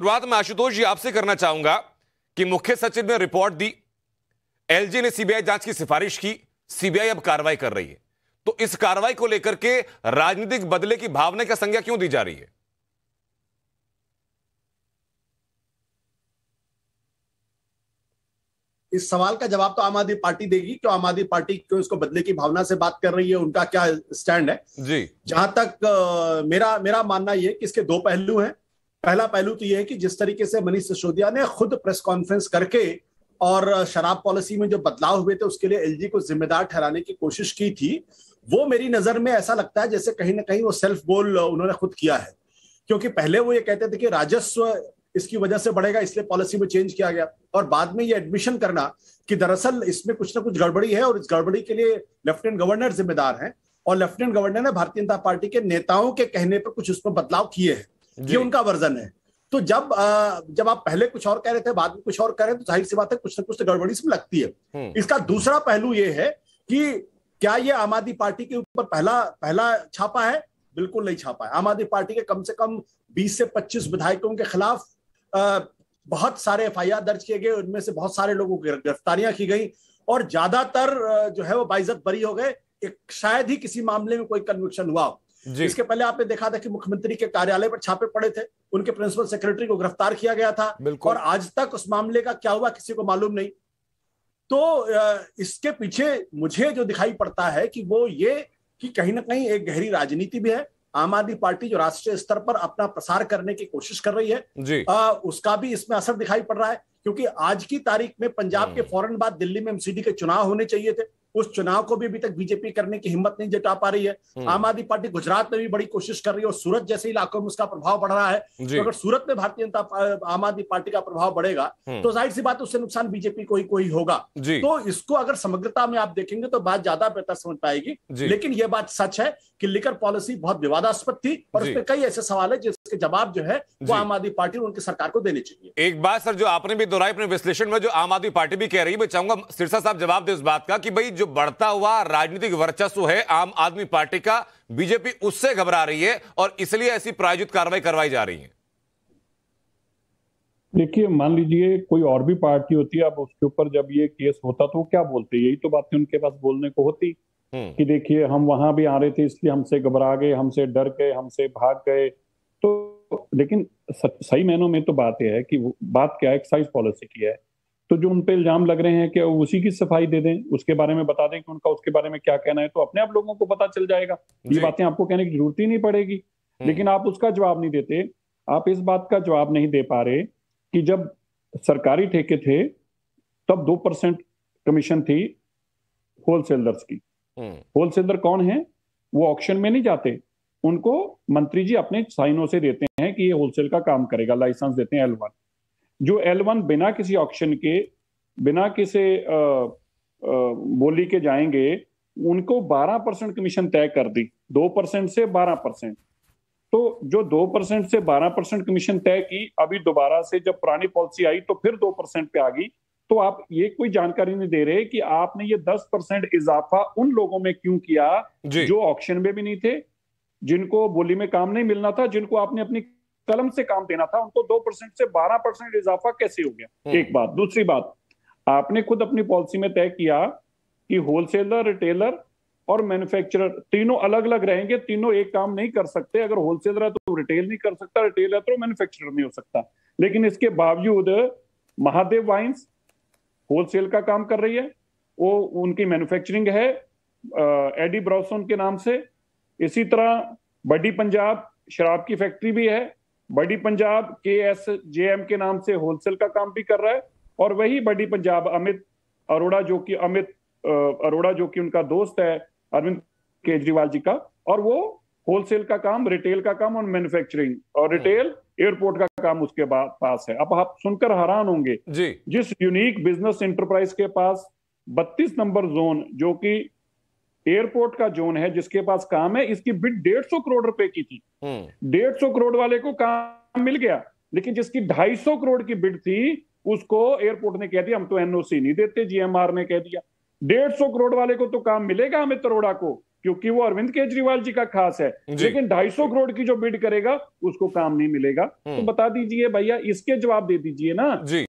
शुरुआत में आशुतोष जी आपसे करना चाहूंगा कि मुख्य सचिव ने रिपोर्ट दी एलजी ने सीबीआई जांच की सिफारिश की सीबीआई अब कार्रवाई कर रही है तो इस कार्रवाई को लेकर के राजनीतिक बदले की भावना का संज्ञा क्यों दी जा रही है इस सवाल का जवाब तो आम आदमी पार्टी देगी क्यों आम आदमी पार्टी क्यों इसको बदले की भावना से बात कर रही है उनका क्या स्टैंड है जी जहां तक मेरा मेरा मानना यह कि इसके दो पहलू हैं पहला पहलू तो यह है कि जिस तरीके से मनीष सिसोदिया ने खुद प्रेस कॉन्फ्रेंस करके और शराब पॉलिसी में जो बदलाव हुए थे उसके लिए एलजी को जिम्मेदार ठहराने की कोशिश की थी वो मेरी नजर में ऐसा लगता है जैसे कहीं ना कहीं वो सेल्फ गोल उन्होंने खुद किया है क्योंकि पहले वो ये कहते थे कि राजस्व इसकी वजह से बढ़ेगा इसलिए पॉलिसी में चेंज किया गया और बाद में ये एडमिशन करना कि दरअसल इसमें कुछ ना कुछ गड़बड़ी है और इस गड़बड़ी के लिए लेफ्टिनेंट गवर्नर जिम्मेदार हैं और लेफ्टिनेंट गवर्नर ने भारतीय जनता पार्टी के नेताओं के कहने पर कुछ उसमें बदलाव किए हैं ये उनका वर्जन है तो जब जब आप पहले कुछ और कह रहे थे बाद में कुछ और कह रहे हैं तो जाहिर सी बात है कुछ ना कुछ तो गड़बड़ी इसमें लगती है हम्म। इसका दूसरा पहलू ये है कि क्या ये आम आदमी पार्टी के ऊपर पहला पहला छापा है बिल्कुल नहीं छापा है आम आदमी पार्टी के कम से कम 20 से 25 विधायकों के खिलाफ बहुत सारे एफ दर्ज किए गए उनमें से बहुत सारे लोगों की गिरफ्तारियां की गई और ज्यादातर जो है वो बाइजत बरी हो गए शायद ही किसी मामले में कोई कन्विक्शन हुआ हो इसके पहले आपने देखा था कि मुख्यमंत्री के कार्यालय पर छापे पड़े थे उनके प्रिंसिपल सेक्रेटरी को गिरफ्तार किया गया था और आज तक उस मामले का क्या हुआ किसी को मालूम नहीं तो इसके पीछे मुझे जो दिखाई पड़ता है कि वो ये कि कहीं ना कहीं एक गहरी राजनीति भी है आम आदमी पार्टी जो राष्ट्रीय स्तर पर अपना प्रसार करने की कोशिश कर रही है जी। आ, उसका भी इसमें असर दिखाई पड़ रहा है क्योंकि आज की तारीख में पंजाब हम्म। के फौरन बाद दिल्ली में एमसीडी के चुनाव होने चाहिए थे उस चुनाव को भी अभी तक बीजेपी करने की हिम्मत नहीं जुटा पा रही है हम्म। आम आदमी पार्टी गुजरात में भी बड़ी कोशिश कर रही है और सूरत जैसे इलाकों में उसका प्रभाव बढ़ रहा है तो अगर सूरत में भारतीय जनता आम आदमी पार्टी का प्रभाव बढ़ेगा हम्म। तो जाहिर सी बात उससे नुकसान बीजेपी को ही कोई होगा तो इसको अगर समग्रता में आप देखेंगे तो बात ज्यादा बेहतर समझ पाएगी लेकिन यह बात सच है कि लिकर पॉलिसी बहुत विवादास्पद थी और उसमें कई ऐसे सवाल है जिस इसके जवाब जो है वो आम आदमी पार्टी और उनकी सरकार को देनी चाहिए एक बात सर जो आपने भी दोहराई अपने विश्लेषण में जो आम आदमी पार्टी भी कह रही है मैं चाहूंगा सिरसा साहब जवाब दे उस बात का कि भाई जो बढ़ता हुआ राजनीतिक वर्चस्व है आम आदमी पार्टी का बीजेपी उससे घबरा रही है और इसलिए ऐसी प्रायोजित कार्रवाई करवाई जा रही है देखिए मान लीजिए कोई और भी पार्टी होती है अब उसके ऊपर जब ये केस होता तो क्या बोलते यही तो बातें उनके पास बोलने को होती हम्म। कि देखिए हम वहां भी आ रहे थे इसलिए हमसे घबरा गए हमसे डर गए हमसे भाग गए लेकिन सही मायनों में तो बात यह है कि बात क्या एक्साइज पॉलिसी की है तो जो उन पे इल्जाम लग रहे हैं कि उसी की सफाई दे दें उसके बारे में बता दें कि उनका उसके बारे में क्या कहना है तो अपने आप लोगों को पता चल जाएगा ये बातें आपको कहने की जरूरत ही नहीं पड़ेगी हम्म। लेकिन आप उसका जवाब नहीं देते आप इस बात का जवाब नहीं दे पा रहे कि जब सरकारी ठेके थे तब दो परसेंट कमीशन थी होलसेलर्स की हम्म। होलसेलर कौन है वो ऑप्शन में नहीं जाते उनको मंत्री जी अपने साइनों से देते हैं कि ये होलसेल का काम करेगा लाइसेंस देते हैं एल वन जो एल वन बिना किसी ऑप्शन के बिना किसी आ, आ, बोली के जाएंगे उनको 12 परसेंट कमीशन तय कर दी 2 परसेंट से 12 परसेंट तो जो 2 परसेंट से 12 परसेंट कमीशन तय की अभी दोबारा से जब पुरानी पॉलिसी आई तो फिर 2 परसेंट पे आ गई तो आप ये कोई जानकारी नहीं दे रहे कि आपने ये 10 परसेंट इजाफा उन लोगों में क्यों किया जो ऑप्शन में भी नहीं थे जिनको बोली में काम नहीं मिलना था जिनको आपने अपनी कलम से काम देना था उनको दो परसेंट से बारह परसेंट इजाफा कैसे हो गया हम्म। एक बात दूसरी बात आपने खुद अपनी पॉलिसी में तय किया कि होलसेलर रिटेलर और मैन्युफैक्चरर तीनों अलग अलग रहेंगे तीनों एक काम नहीं कर सकते अगर होलसेलर है तो रिटेल नहीं कर सकता रिटेल है तो मैन्युफैक्चरर नहीं हो सकता लेकिन इसके बावजूद महादेव वाइन्स होलसेल का काम कर रही है वो उनकी मैन्युफैक्चरिंग है एडी ब्रॉसोन के नाम से इसी तरह बडी पंजाब शराब की फैक्ट्री भी है बडी पंजाब के एस जे एम के नाम से होलसेल का काम भी कर रहा है और वही बडी पंजाब अमित अरोड़ा जो कि अमित अरोड़ा जो कि उनका दोस्त है अरविंद केजरीवाल जी का और वो होलसेल का काम रिटेल का काम और मैन्युफैक्चरिंग और रिटेल एयरपोर्ट का काम उसके पास है अब आप सुनकर हैरान होंगे जी। जिस यूनिक बिजनेस एंटरप्राइज के पास 32 नंबर जोन जो कि एयरपोर्ट का जोन है जिसके पास काम है इसकी बिड डेढ़ सौ करोड़ रुपए की थी हम्म। डेढ़ सौ करोड़ वाले को काम मिल गया लेकिन जिसकी ढाई सौ करोड़ की बिड थी उसको एयरपोर्ट ने कह दिया हम तो एनओसी नहीं देते जीएमआर ने कह दिया डेढ़ सौ करोड़ वाले को तो काम मिलेगा अमित अरोड़ा को क्योंकि वो अरविंद केजरीवाल जी का खास है लेकिन ढाई सौ करोड़ की जो बिड करेगा उसको काम नहीं मिलेगा तो हम्म। बता दीजिए भैया इसके जवाब दे दीजिए ना